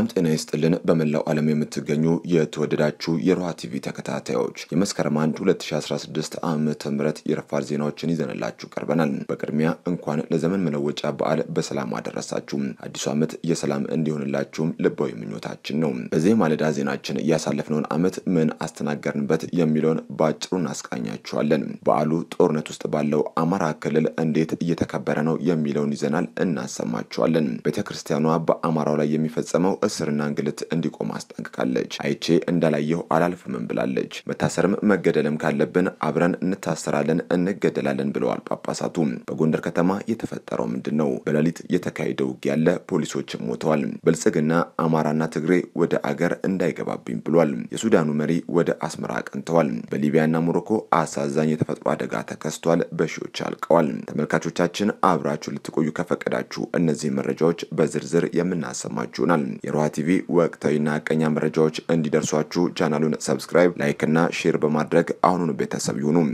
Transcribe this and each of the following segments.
ሰላም ጤና ይስጥልን። በመላው ዓለም የምትገኙ የተወደዳችሁ የሮሃ ቲቪ ተከታታዮች የመስከረም 1 2016 ዓመተ ምህረት የረፋድ ዜናዎችን ይዘንላችሁ ቀርበናል። በቅድሚያ እንኳን ለዘመን መለወጫ በዓል በሰላም አደረሳችሁ። አዲሱ ዓመት የሰላም እንዲሆንላችሁም ልባዊ ምኞታችን ነው። በዚህ ማለዳ ዜናችን ያሳለፍነውን ዓመት ምን አስተናገርንበት የሚለውን በአጭሩ እናስቃኛችኋለን። በዓሉ ጦርነት ውስጥ ባለው አማራ ክልል እንዴት እየተከበረ ነው የሚለውን ይዘናል፣ እናሰማችኋለን። ቤተክርስቲያኗ በአማራው ላይ የሚፈጸመው እስርና እንግልት እንዲቆም አስጠንቅቃለች። አይቼ እንዳላየሁ አላልፍምም ብላለች። መታሰርም መገደልም ካለብን አብረን እንታሰራለን፣ እንገደላለን ብለዋል ጳጳሳቱ። በጎንደር ከተማ የተፈጠረው ምንድን ነው? በሌሊት የተካሄደ ውጊያ ያለ ፖሊሶችም ሞተዋል። ብልጽግና አማራና ትግሬ ወደ አገር እንዳይገባብኝ ብሏል። የሱዳኑ መሪ ወደ አስመራ አቅንተዋል። በሊቢያና ሞሮኮ አሳዛኝ የተፈጥሮ አደጋ ተከስቷል። በሺዎች አልቀዋል። ተመልካቾቻችን አብራችሁ ልትቆዩ ከፈቀዳችሁ እነዚህ መረጃዎች በዝርዝር የምናሰማችሁናል። የሮሃ ቲቪ ወቅታዊና ቀኛ መረጃዎች እንዲደርሷችሁ ቻናሉን ሰብስክራይብ፣ ላይክ ና ሼር በማድረግ አሁኑን ቤተሰብ ይሁኑም።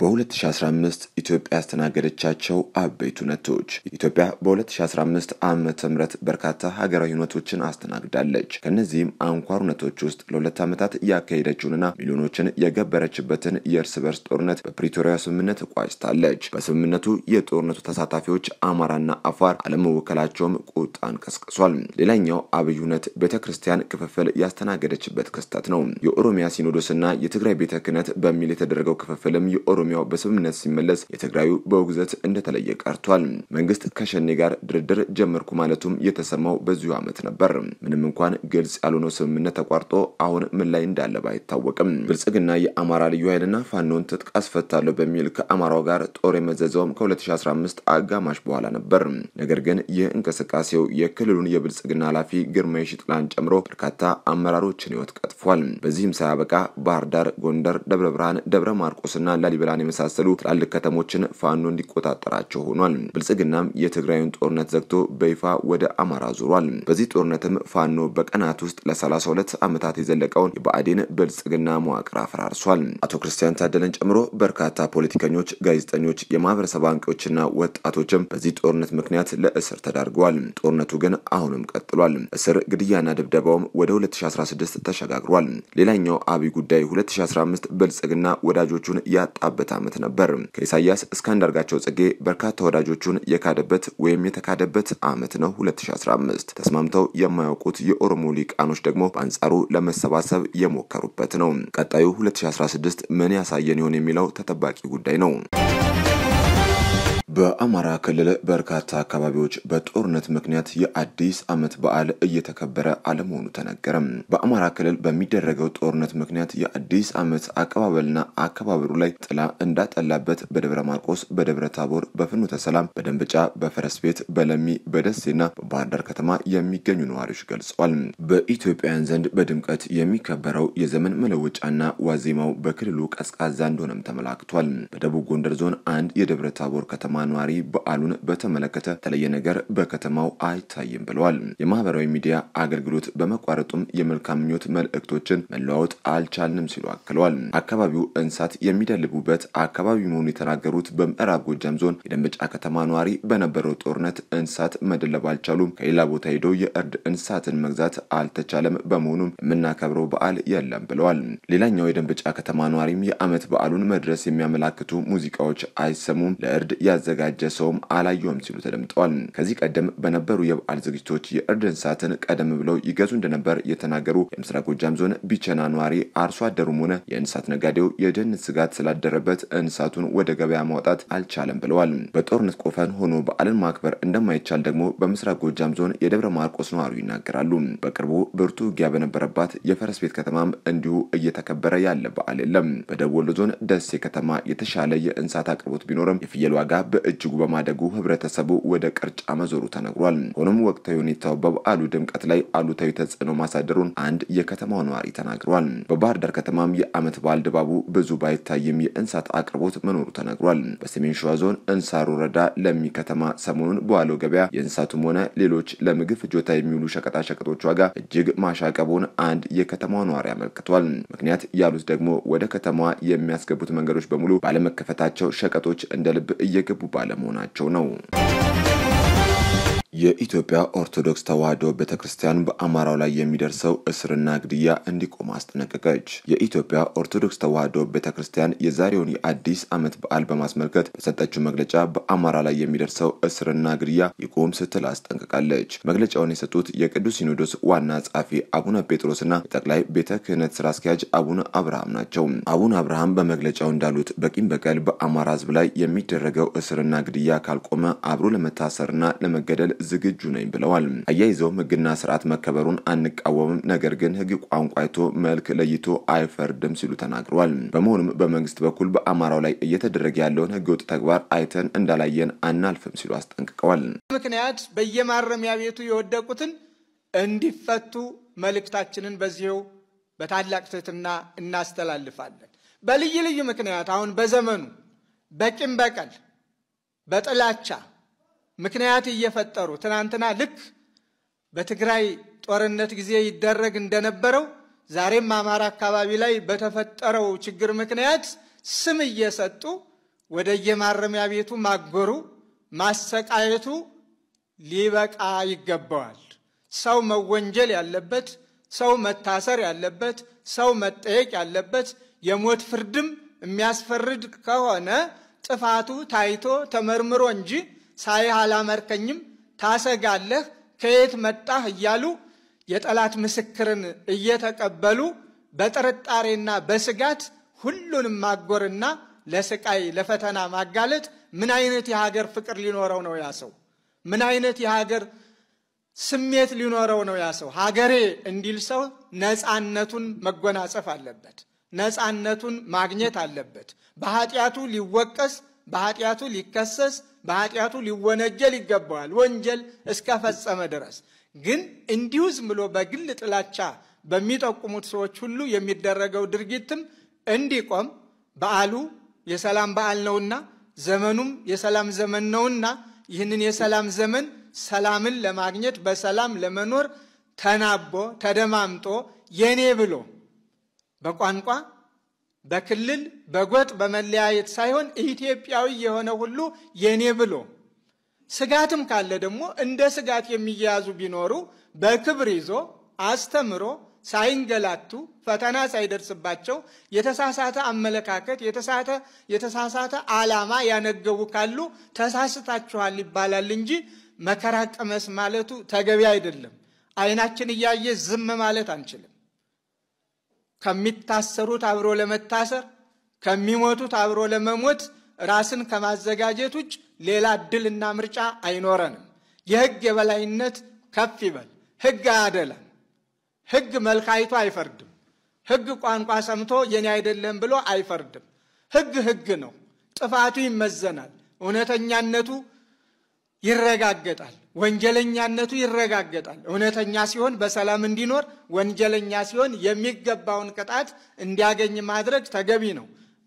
በ2015 ኢትዮጵያ ያስተናገደቻቸው አበይት ሁነቶች። ኢትዮጵያ በ2015 ዓመተ ምህረት በርካታ ሀገራዊ ሁነቶችን አስተናግዳለች። ከነዚህም አንኳር ሁነቶች ውስጥ ለሁለት ዓመታት ያካሄደችውንና ሚሊዮኖችን የገበረችበትን የእርስ በርስ ጦርነት በፕሪቶሪያ ስምምነት ቋጭታለች። በስምምነቱ የጦርነቱ ተሳታፊዎች አማራና አፋር አለመወከላቸውም ቁጣን ቀስቅሷል። ሌላኛው አብይ ሁነት ቤተ ክርስቲያን ክፍፍል ያስተናገደችበት ክስተት ነው። የኦሮሚያ ሲኖዶስና የትግራይ ቤተ ክህነት በሚል የተደረገው ክፍፍልም የኦሮ መደምደሚያው በስምምነት ሲመለስ የትግራዩ በውግዘት እንደተለየ ቀርቷል። መንግስት ከሸኔ ጋር ድርድር ጀመርኩ ማለቱም የተሰማው በዚሁ ዓመት ነበር። ምንም እንኳን ግልጽ ያልሆነው ስምምነት ተቋርጦ አሁን ምን ላይ እንዳለ ባይታወቅም ብልጽግና የአማራ ልዩ ኃይልና ፋኖን ትጥቅ አስፈታለሁ በሚል ከአማራው ጋር ጦር የመዘዘውም ከ2015 አጋማሽ በኋላ ነበር። ነገር ግን ይህ እንቅስቃሴው የክልሉን የብልጽግና ኃላፊ ግርማ ሽጥላን ጨምሮ በርካታ አመራሮችን ህይወት ቀጥፏል። በዚህም ሳያበቃ ባህር ዳር፣ ጎንደር፣ ደብረ ብርሃን፣ ደብረ ማርቆስና ላሊበላ ሱዳን የመሳሰሉ ትላልቅ ከተሞችን ፋኖ እንዲቆጣጠራቸው ሆኗል። ብልጽግናም የትግራዩን ጦርነት ዘግቶ በይፋ ወደ አማራ ዙሯል። በዚህ ጦርነትም ፋኖ በቀናት ውስጥ ለ32 ዓመታት የዘለቀውን የብአዴን ብልጽግና መዋቅር አፈራርሷል። አቶ ክርስቲያን ታደለን ጨምሮ በርካታ ፖለቲከኞች፣ ጋዜጠኞች፣ የማህበረሰብ አንቂዎችና ወጣቶችም በዚህ ጦርነት ምክንያት ለእስር ተዳርገዋል። ጦርነቱ ግን አሁንም ቀጥሏል። እስር ግድያና ድብደባውም ወደ 2016 ተሸጋግሯል። ሌላኛው አብይ ጉዳይ 2015 ብልጽግና ወዳጆቹን ያጣበት የልደት ዓመት ነበር። ከኢሳያስ እስከ አንዳርጋቸው ጽጌ በርካታ ወዳጆቹን የካደበት ወይም የተካደበት ዓመት ነው 2015። ተስማምተው የማያውቁት የኦሮሞ ሊቃኖች ደግሞ በአንጻሩ ለመሰባሰብ የሞከሩበት ነው። ቀጣዩ 2016 ምን ያሳየን ይሆን የሚለው ተጠባቂ ጉዳይ ነው። በአማራ ክልል በርካታ አካባቢዎች በጦርነት ምክንያት የአዲስ ዓመት በዓል እየተከበረ አለመሆኑ ተነገረም። በአማራ ክልል በሚደረገው ጦርነት ምክንያት የአዲስ ዓመት አቀባበልና አከባበሩ ላይ ጥላ እንዳጠላበት በደብረ ማርቆስ፣ በደብረ ታቦር፣ በፍኖተ ሰላም፣ በደንበጫ፣ በፈረስ ቤት፣ በለሚ፣ በደሴና በባህር ዳር ከተማ የሚገኙ ነዋሪዎች ገልጸዋል። በኢትዮጵያውያን ዘንድ በድምቀት የሚከበረው የዘመን መለወጫና ዋዜማው በክልሉ ቀዝቃዛ እንደሆነም ተመላክቷል። በደቡብ ጎንደር ዞን አንድ የደብረ ታቦር ከተማ የከተማ ነዋሪ በዓሉን በተመለከተ የተለየ ነገር በከተማው አይታይም ብለዋል። የማህበራዊ ሚዲያ አገልግሎት በመቋረጡም የመልካም ምኞት መልእክቶችን መለዋወጥ አልቻልንም ሲሉ አክለዋል። አካባቢው እንስሳት የሚደልቡበት አካባቢ መሆኑ የተናገሩት በምዕራብ ጎጃም ዞን የደንበጫ ከተማ ነዋሪ በነበረው ጦርነት እንስሳት መደለብ አልቻሉም። ከሌላ ቦታ ሄደው የእርድ እንስሳትን መግዛት አልተቻለም። በመሆኑም የምናከብረው በዓል የለም ብለዋል። ሌላኛው የደንበጫ ከተማ ነዋሪም የዓመት በዓሉን መድረስ የሚያመላክቱ ሙዚቃዎች አይሰሙም፣ ለእርድ ያዘ ያዘጋጀ ሰውም አላየውም ሲሉ ተደምጠዋል። ከዚህ ቀደም በነበሩ የበዓል ዝግጅቶች የእርድ እንስሳትን ቀደም ብለው ይገዙ እንደነበር የተናገሩ የምስራቅ ጎጃም ዞን ቢቸና ነዋሪ አርሶ አደሩም ሆነ የእንስሳት ነጋዴው የደን ስጋት ስላደረበት እንስሳቱን ወደ ገበያ ማውጣት አልቻለም ብለዋል። በጦርነት ቆፈን ሆኖ በዓልን ማክበር እንደማይቻል ደግሞ በምስራቅ ጎጃም ዞን የደብረ ማርቆስ ነዋሪ ይናገራሉ። በቅርቡ ብርቱ ውጊያ በነበረባት የፈረስ ቤት ከተማም እንዲሁ እየተከበረ ያለ በዓል የለም። በደቡብ ወሎ ዞን ደሴ ከተማ የተሻለ የእንስሳት አቅርቦት ቢኖርም የፍየል ዋጋ በ በእጅጉ በማደጉ ህብረተሰቡ ወደ ቅርጫ መዞሩ ተነግሯል። ሆኖም ወቅታዊ ሁኔታው በበዓሉ ድምቀት ላይ አሉታዊ ተጽዕኖ ማሳደሩን አንድ የከተማው ነዋሪ ተናግሯል። በባህር ዳር ከተማም የዓመት በዓል ድባቡ ብዙ ባይታይም የእንስሳት አቅርቦት መኖሩ ተነግሯል። በሰሜን ሸዋ ዞን እንሳሩ ወረዳ ለሚ ከተማ ሰሞኑን በዋለው ገበያ የእንስሳቱም ሆነ ሌሎች ለምግብ ፍጆታ የሚውሉ ሸቀጣሸቀጦች ዋጋ እጅግ ማሻቀቡን አንድ የከተማው ነዋሪ አመልክቷል። ምክንያት ያሉት ደግሞ ወደ ከተማዋ የሚያስገቡት መንገዶች በሙሉ ባለመከፈታቸው ሸቀጦች እንደ ልብ እየገቡ ባለመሆናቸው ነው። የኢትዮጵያ ኦርቶዶክስ ተዋሕዶ ቤተ ክርስቲያን በአማራው ላይ የሚደርሰው እስርና ግድያ እንዲቆም አስጠነቀቀች። የኢትዮጵያ ኦርቶዶክስ ተዋሕዶ ቤተ ክርስቲያን የዛሬውን የአዲስ ዓመት በዓል በማስመልከት በሰጠችው መግለጫ በአማራ ላይ የሚደርሰው እስርና ግድያ ይቁም ስትል አስጠንቅቃለች። መግለጫውን የሰጡት የቅዱስ ሲኖዶስ ዋና ጸሐፊ አቡነ ጴጥሮስና የጠቅላይ ቤተ ክህነት ስራ አስኪያጅ አቡነ አብርሃም ናቸው። አቡነ አብርሃም በመግለጫው እንዳሉት በቂም በቀል በአማራ ሕዝብ ላይ የሚደረገው እስርና ግድያ ካልቆመ አብሮ ለመታሰርና ለመገደል ዝግጁ ነኝ ብለዋል። አያይዘውም ህግና ስርዓት መከበሩን አንቃወምም፣ ነገር ግን ህግ ቋንቋ መልክ ለይቶ አይፈርድም ሲሉ ተናግረዋል። በመሆኑም በመንግስት በኩል በአማራው ላይ እየተደረገ ያለውን ህገወጥ ተግባር አይተን እንዳላየን አናልፍም ሲሉ አስጠንቅቀዋል። ምክንያት በየማረሚያ ቤቱ የወደቁትን እንዲፈቱ መልእክታችንን በዚሁ በታላቅ ትህትና እናስተላልፋለን። በልዩ ልዩ ምክንያት አሁን በዘመኑ በቂም በቀል፣ በጥላቻ ምክንያት እየፈጠሩ ትናንትና ልክ በትግራይ ጦርነት ጊዜ ይደረግ እንደነበረው ዛሬም አማራ አካባቢ ላይ በተፈጠረው ችግር ምክንያት ስም እየሰጡ ወደ የማረሚያ ቤቱ ማጎሩ ማሰቃየቱ ሊበቃ ይገባዋል። ሰው መወንጀል ያለበት፣ ሰው መታሰር ያለበት፣ ሰው መጠየቅ ያለበት የሞት ፍርድም የሚያስፈርድ ከሆነ ጥፋቱ ታይቶ ተመርምሮ እንጂ ሳይህ አላመርከኝም፣ ታሰጋለህ፣ ከየት መጣህ እያሉ የጠላት ምስክርን እየተቀበሉ በጥርጣሬና በስጋት ሁሉንም ማጎርና ለስቃይ ለፈተና ማጋለጥ ምን አይነት የሀገር ፍቅር ሊኖረው ነው ያ ሰው? ምን አይነት የሀገር ስሜት ሊኖረው ነው ያ ሰው? ሀገሬ እንዲል ሰው ነፃነቱን መጎናጸፍ አለበት። ነፃነቱን ማግኘት አለበት። በኃጢአቱ ሊወቀስ፣ በኃጢአቱ ሊከሰስ፣ በኃጢአቱ ሊወነጀል ይገባዋል፣ ወንጀል እስከፈጸመ ድረስ። ግን እንዲሁ ዝም ብሎ በግል ጥላቻ በሚጠቁሙት ሰዎች ሁሉ የሚደረገው ድርጊትም እንዲቆም በዓሉ የሰላም በዓል ነውና ዘመኑም የሰላም ዘመን ነውና ይህንን የሰላም ዘመን ሰላምን ለማግኘት በሰላም ለመኖር ተናቦ ተደማምጦ የኔ ብሎ በቋንቋ በክልል በጎጥ በመለያየት ሳይሆን ኢትዮጵያዊ የሆነ ሁሉ የኔ ብሎ ስጋትም ካለ ደግሞ እንደ ስጋት የሚያያዙ ቢኖሩ በክብር ይዞ አስተምሮ ሳይንገላቱ ፈተና ሳይደርስባቸው የተሳሳተ አመለካከት የተሳሳተ ዓላማ ያነገቡ ካሉ ተሳስታችኋል ይባላል እንጂ መከራ ማለቱ ተገቢ አይደለም። አይናችን እያየ ዝም ማለት አንችልም። ከሚታሰሩት አብሮ ለመታሰር ከሚሞቱት አብሮ ለመሞት ራስን ከማዘጋጀት ውጭ ሌላ እድልና ምርጫ አይኖረንም። የህግ የበላይነት ከፍ ይበል። ህግ አያደለም። ህግ መልክ አይቶ አይፈርድም። ህግ ቋንቋ ሰምቶ የኔ አይደለም ብሎ አይፈርድም። ህግ ህግ ነው። ጥፋቱ ይመዘናል። እውነተኛነቱ ይረጋገጣል። ወንጀለኛነቱ ይረጋገጣል። እውነተኛ ሲሆን በሰላም እንዲኖር፣ ወንጀለኛ ሲሆን የሚገባውን ቅጣት እንዲያገኝ ማድረግ ተገቢ ነው።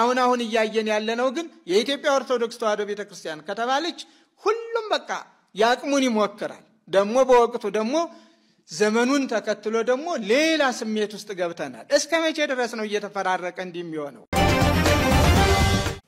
አሁን አሁን እያየን ያለነው ግን የኢትዮጵያ ኦርቶዶክስ ተዋሕዶ ቤተ ክርስቲያን ከተባለች ሁሉም በቃ የአቅሙን ይሞክራል። ደግሞ በወቅቱ ደግሞ ዘመኑን ተከትሎ ደግሞ ሌላ ስሜት ውስጥ ገብተናል። እስከ መቼ ድረስ ነው እየተፈራረቀ እንዲህ የሚሆነው?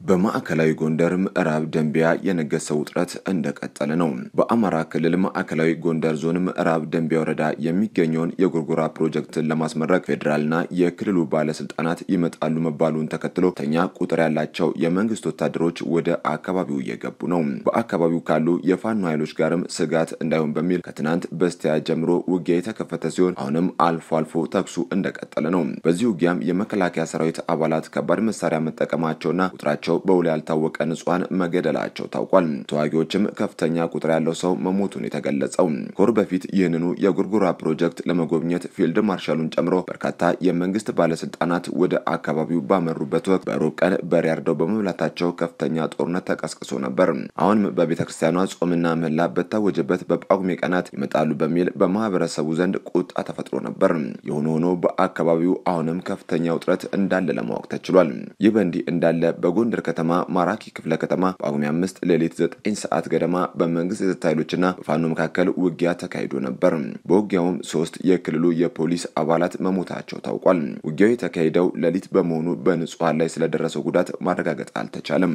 በማዕከላዊ ጎንደር ምዕራብ ደንቢያ የነገሰው ውጥረት እንደቀጠለ ነው። በአማራ ክልል ማዕከላዊ ጎንደር ዞን ምዕራብ ደንቢያ ወረዳ የሚገኘውን የጎርጎራ ፕሮጀክትን ለማስመረቅ ፌዴራልና የክልሉ ባለስልጣናት ይመጣሉ መባሉን ተከትሎ ተኛ ቁጥር ያላቸው የመንግስት ወታደሮች ወደ አካባቢው እየገቡ ነው። በአካባቢው ካሉ የፋኖ ኃይሎች ጋርም ስጋት እንዳይሆን በሚል ከትናንት በስቲያ ጀምሮ ውጊያ የተከፈተ ሲሆን አሁንም አልፎ አልፎ ተኩሱ እንደቀጠለ ነው። በዚህ ውጊያም የመከላከያ ሰራዊት አባላት ከባድ መሳሪያ መጠቀማቸውና ቁጥራቸው ሰው በውል ያልታወቀ ንጹሐን መገደላቸው ታውቋል። ተዋጊዎችም ከፍተኛ ቁጥር ያለው ሰው መሞቱን የተገለጸው ኮር በፊት ይህንኑ የጉርጉራ ፕሮጀክት ለመጎብኘት ፊልድ ማርሻሉን ጨምሮ በርካታ የመንግስት ባለስልጣናት ወደ አካባቢው ባመሩበት ወቅት በሩብ ቀን በሬ አርደው በመብላታቸው ከፍተኛ ጦርነት ተቀስቅሶ ነበር። አሁንም በቤተ ክርስቲያኗ ጾምና ምህላ በታወጀበት በጳጉሜ ቀናት ይመጣሉ በሚል በማህበረሰቡ ዘንድ ቁጣ ተፈጥሮ ነበር። የሆነ ሆኖ በአካባቢው አሁንም ከፍተኛ ውጥረት እንዳለ ለማወቅ ተችሏል። ይህ በእንዲህ እንዳለ በጎን ጎንደር ከተማ ማራኪ ክፍለ ከተማ በጳጉሜ አምስት ሌሊት ዘጠኝ ሰዓት ገደማ በመንግስት የጸጥታ ኃይሎችና በፋኖ መካከል ውጊያ ተካሂዶ ነበር። በውጊያውም ሶስት የክልሉ የፖሊስ አባላት መሞታቸው ታውቋል። ውጊያው የተካሄደው ሌሊት በመሆኑ በንጹሐን ላይ ስለደረሰው ጉዳት ማረጋገጥ አልተቻለም።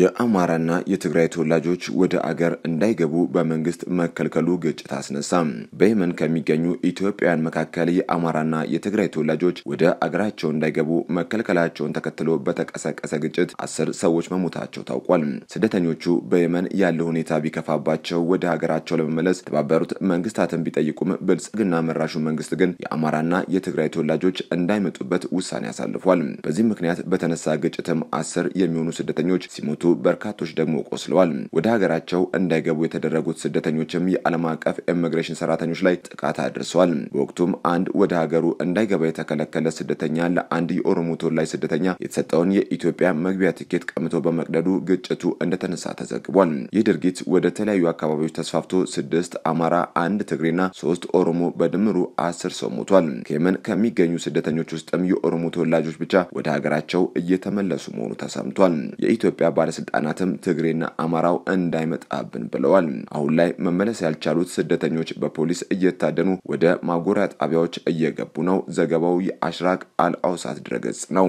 የአማራና የትግራይ ተወላጆች ወደ አገር እንዳይገቡ በመንግስት መከልከሉ ግጭት አስነሳ። በየመን ከሚገኙ ኢትዮጵያውያን መካከል የአማራና የትግራይ ተወላጆች ወደ አገራቸው እንዳይገቡ መከልከላቸውን ተከትሎ በተቀሰቀሰ ግጭት አስር ሰዎች መሞታቸው ታውቋል። ስደተኞቹ በየመን ያለው ሁኔታ ቢከፋባቸው ወደ ሀገራቸው ለመመለስ የተባበሩት መንግስታትን ቢጠይቁም ብልጽግና መራሹ መንግስት ግን የአማራና የትግራይ ተወላጆች እንዳይመጡበት ውሳኔ አሳልፏል። በዚህ ምክንያት በተነሳ ግጭትም አስር የሚሆኑ ስደተኞች ሲሞቱ ሲጎዱ በርካቶች ደግሞ ቆስለዋል። ወደ ሀገራቸው እንዳይገቡ የተደረጉት ስደተኞችም የዓለም አቀፍ ኢሚግሬሽን ሰራተኞች ላይ ጥቃት አድርሰዋል። በወቅቱም አንድ ወደ ሀገሩ እንዳይገባ የተከለከለ ስደተኛ ለአንድ የኦሮሞ ተወላጅ ስደተኛ የተሰጠውን የኢትዮጵያ መግቢያ ትኬት ቀምቶ በመቅደዱ ግጭቱ እንደተነሳ ተዘግቧል። ይህ ድርጊት ወደ ተለያዩ አካባቢዎች ተስፋፍቶ ስድስት አማራ፣ አንድ ትግሬና ሶስት ኦሮሞ በድምሩ አስር ሰው ሞቷል። ከየመን ከሚገኙ ስደተኞች ውስጥም የኦሮሞ ተወላጆች ብቻ ወደ ሀገራቸው እየተመለሱ መሆኑ ተሰምቷል። የኢትዮጵያ ባለ ባለስልጣናትም ትግሬና አማራው እንዳይመጣብን ብለዋል። አሁን ላይ መመለስ ያልቻሉት ስደተኞች በፖሊስ እየታደኑ ወደ ማጎሪያ ጣቢያዎች እየገቡ ነው። ዘገባው የአሽራቅ አልአውሳት ድረገጽ ነው።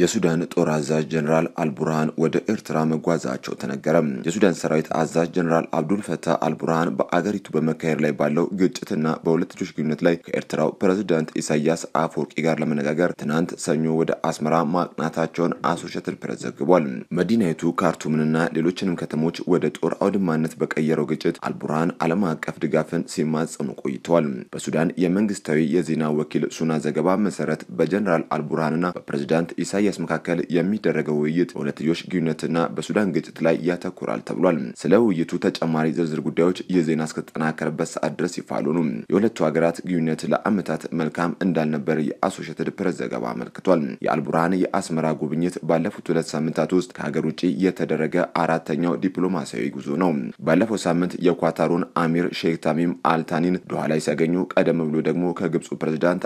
የሱዳን ጦር አዛዥ ጀኔራል አልቡርሃን ወደ ኤርትራ መጓዛቸው ተነገረ። የሱዳን ሰራዊት አዛዥ ጀኔራል አብዱል ፈታህ አልቡርሃን በአገሪቱ በመካሄድ ላይ ባለው ግጭትና በሁለትዮሽ ግንኙነት ላይ ከኤርትራው ፕሬዝዳንት ኢሳያስ አፈወርቂ ጋር ለመነጋገር ትናንት ሰኞ ወደ አስመራ ማቅናታቸውን አሶሼትድ ፕሬስ ዘግቧል። መዲናይቱ ካርቱምንና ሌሎችንም ከተሞች ወደ ጦር አውድማነት በቀየረው ግጭት አልቡርሃን ዓለም አቀፍ ድጋፍን ሲማጸኑ ቆይተዋል። በሱዳን የመንግስታዊ የዜና ወኪል ሱና ዘገባ መሰረት በጀኔራል አልቡርሃንና በፕሬዝዳንት ኢሳ። በኢሳያስ መካከል የሚደረገው ውይይት በሁለትዮሽ ግንኙነትና በሱዳን ግጭት ላይ ያተኩራል ተብሏል። ስለ ውይይቱ ተጨማሪ ዝርዝር ጉዳዮች ይህ ዜና እስከተጠናከረበት ሰዓት ድረስ ይፋ አልሆኑም። የሁለቱ ሀገራት ግንኙነት ለዓመታት መልካም እንዳልነበር የአሶሽትድ ፕሬስ ዘገባ አመልክቷል። የአልቡርሃን የአስመራ ጉብኝት ባለፉት ሁለት ሳምንታት ውስጥ ከሀገር ውጭ የተደረገ አራተኛው ዲፕሎማሲያዊ ጉዞ ነው። ባለፈው ሳምንት የኳታሩን አሚር ሼክ ታሚም አልታኒን ዶሃ ላይ ሲያገኙ፣ ቀደም ብሎ ደግሞ ከግብፁ ፕሬዚዳንት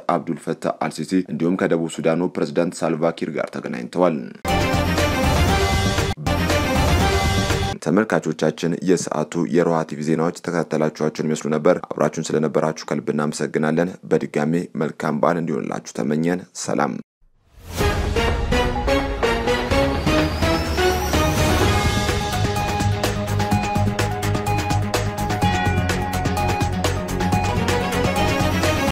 ፈታህ አልሲሲ እንዲሁም ከደቡብ ሱዳኑ ፕሬዚዳንት ሳልቫኪር ጋር ጋር ተገናኝተዋል። ተመልካቾቻችን የሰዓቱ የሮሃ ቲቪ ዜናዎች ተከታተላችኋቸውን ይመስሉ ነበር። አብራችሁን ስለነበራችሁ ከልብ እናመሰግናለን። በድጋሜ መልካም በዓል እንዲሆንላችሁ ተመኘን። ሰላም